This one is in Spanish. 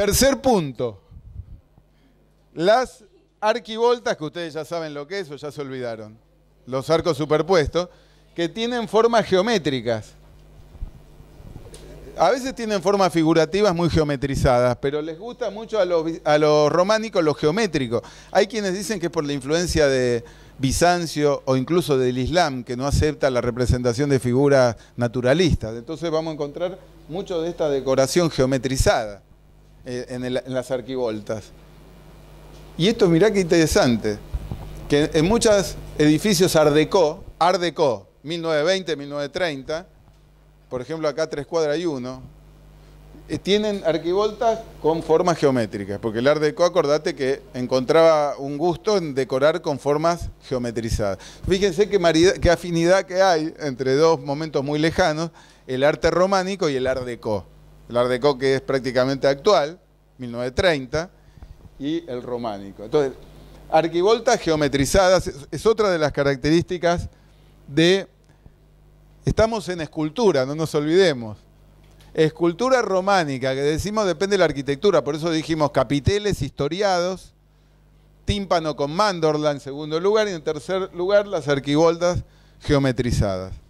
Tercer punto. Las arquivoltas, que ustedes ya saben lo que es o ya se olvidaron. Los arcos superpuestos, que tienen formas geométricas. A veces tienen formas figurativas muy geometrizadas, pero les gusta mucho a los, a los románicos lo geométrico. Hay quienes dicen que es por la influencia de Bizancio o incluso del Islam, que no acepta la representación de figuras naturalistas. Entonces vamos a encontrar mucho de esta decoración geometrizada. Eh, en, las arquivoltas. Y esto, mirá qué interesante, que en muchos edificios ardeco ardeco 1920, 1930, por ejemplo acá tres cuadras y uno, eh, tienen arquivoltas con formas geométricas, porque el Art Deco, acordate que encontraba un gusto en decorar con formas geometrizadas. Fíjense qué, qué afinidad que hay entre dos momentos muy lejanos, el arte románico y el Art el Ardecoque es prácticamente actual, 1930, y el románico. Entonces, arquivoltas geometrizadas es otra de las características de... Estamos en escultura, no nos olvidemos. Escultura románica, que decimos depende de la arquitectura, por eso dijimos capiteles historiados, tímpano con mandorla en segundo lugar y en tercer lugar las arquivoltas geometrizadas.